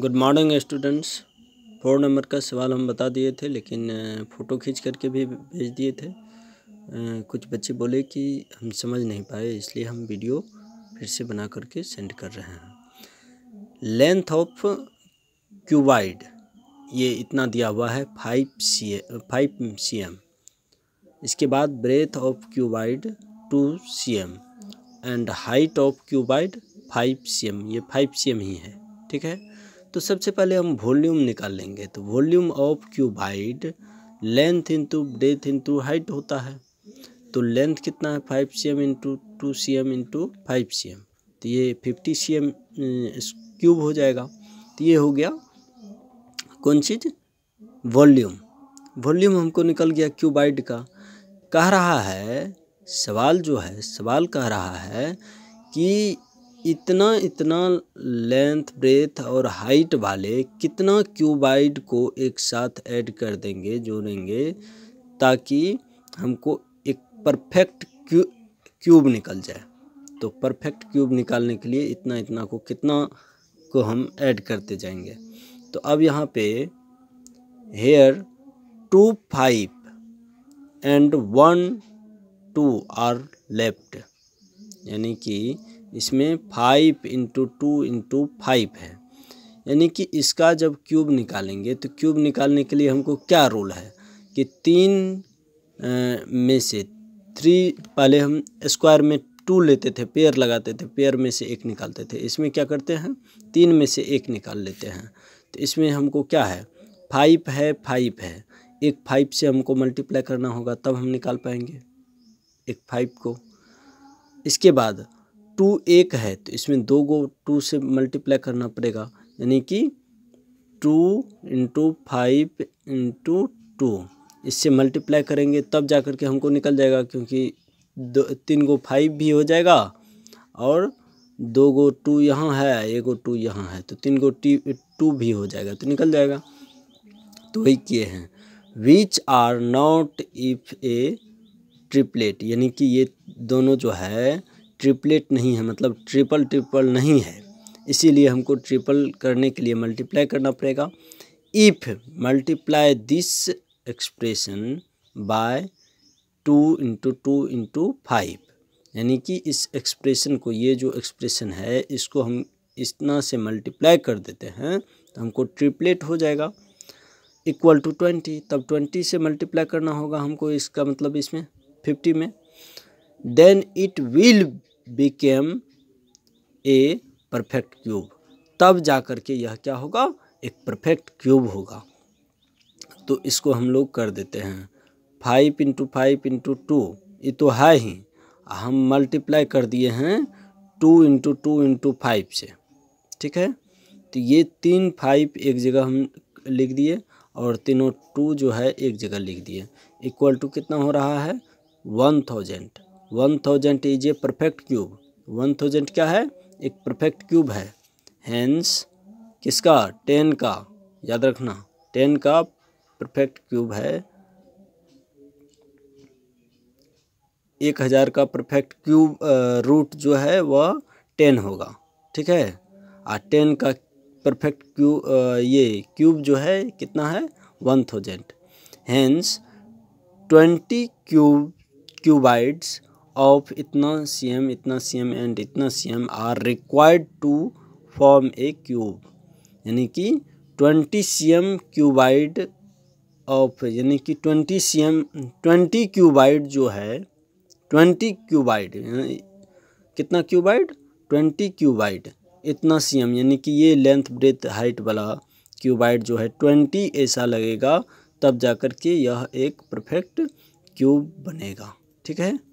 good morning students four number का सवाल हम बता दिए थे लेकिन फ़ोटो खींच करके भी भेज दिए थे कुछ बच्चे बोले कि हम समझ नहीं पाए इसलिए हम वीडियो फिर से बना करके सेंड कर रहे हैं लेंथ ऑफ क्यूबाइड ये इतना दिया हुआ है five C five C M इसके बाद breadth of cuboid two C M and height of cuboid five C M ये फाइव सी एम ही है ठीक है तो सबसे पहले हम वॉल्यूम निकाल लेंगे तो volume of cuboid length into डेथ इंटू हाइट होता है तो लेंथ कितना है five C M into two C M into five C M तो ये फिफ्टी सी एम क्यूब हो जाएगा तो ये हो गया कौन चीज़ वॉल्यूम वॉल्यूम हमको निकल गया क्यूबाइड का कह रहा है सवाल जो है सवाल कह रहा है कि इतना इतना लेंथ ब्रेथ और हाइट वाले कितना क्यूबाइड को एक साथ ऐड कर देंगे जोड़ेंगे ताकि हमको एक परफेक्ट क्यू क्यूब निकल जाए तो परफेक्ट क्यूब निकालने के लिए इतना इतना को कितना को हम ऐड करते जाएंगे तो अब यहाँ पे here two five and one two are left यानी कि इसमें five into two into five है यानी कि इसका जब क्यूब निकालेंगे तो क्यूब निकालने के लिए हमको क्या रूल है कि तीन आ, में से थ्री पहले हम स्क्वायर में टू लेते थे पेयर लगाते थे पेयर में से एक निकालते थे इसमें क्या करते हैं तीन में से एक निकाल लेते हैं तो इसमें हमको क्या है फाइव है फाइव है एक फाइव से हमको मल्टीप्लाई करना होगा तब हम निकाल पाएंगे एक फाइव को इसके बाद टू एक है तो इसमें दो को टू से मल्टीप्लाई करना पड़ेगा यानी कि two into five into two इससे मल्टीप्लाई करेंगे तब जा कर के हमको निकल जाएगा क्योंकि दो तीन गो फाइव भी हो जाएगा और दो गो टू यहाँ है एक गो टू यहाँ है तो तीन गो टी टू भी हो जाएगा तो निकल जाएगा तो वही किए हैं which are not if a triplet यानी कि ये दोनों जो है ट्रिपलेट नहीं है मतलब ट्रिपल ट्रिपल नहीं है इसीलिए हमको ट्रिपल करने के लिए मल्टीप्लाई करना पड़ेगा if multiply this expression by two into two into five यानी कि इस एक्सप्रेशन को ये जो एक्सप्रेशन है इसको हम इतना से मल्टीप्लाई कर देते हैं तो हमको ट्रिपलेट हो जाएगा इक्वल टू ट्वेंटी तब ट्वेंटी से मल्टीप्लाई करना होगा हमको इसका मतलब इसमें फिफ्टी में then it will became a perfect cube तब जा कर के यह क्या होगा एक परफेक्ट क्यूब होगा तो इसको हम लोग कर देते हैं five into five into two ये तो है ही हम मल्टीप्लाई कर दिए हैं two into two into five से ठीक है तो ये तीन फाइव एक जगह हम लिख दिए और तीनों टू जो है एक जगह लिख दिए इक्वल टू कितना हो रहा है one thousand one thousand is a perfect cube one thousand क्या है एक परफेक्ट क्यूब है हैंस किसका टेन का याद रखना टेन का परफेक्ट क्यूब है एक हज़ार का परफेक्ट क्यूब रूट जो है वह टेन होगा ठीक है और टेन का परफेक्ट क्यूब ये क्यूब जो है कितना है one thousand hence twenty cube cuboids of इतना सी एम इतना सी एम एंड इतना C M are required to form a cube यानी कि twenty C M cuboid of यानी कि twenty C M twenty cuboid जो है ट्वेंटी क्यूबाइड कितना क्यूबाइड ट्वेंटी क्यूबाइड इतना सी एम यानी कि ये लेंथ ब्रेथ हाइट वाला क्यूबाइड जो है ट्वेंटी ऐसा लगेगा तब जाकर के यह एक परफेक्ट क्यूब बनेगा ठीक है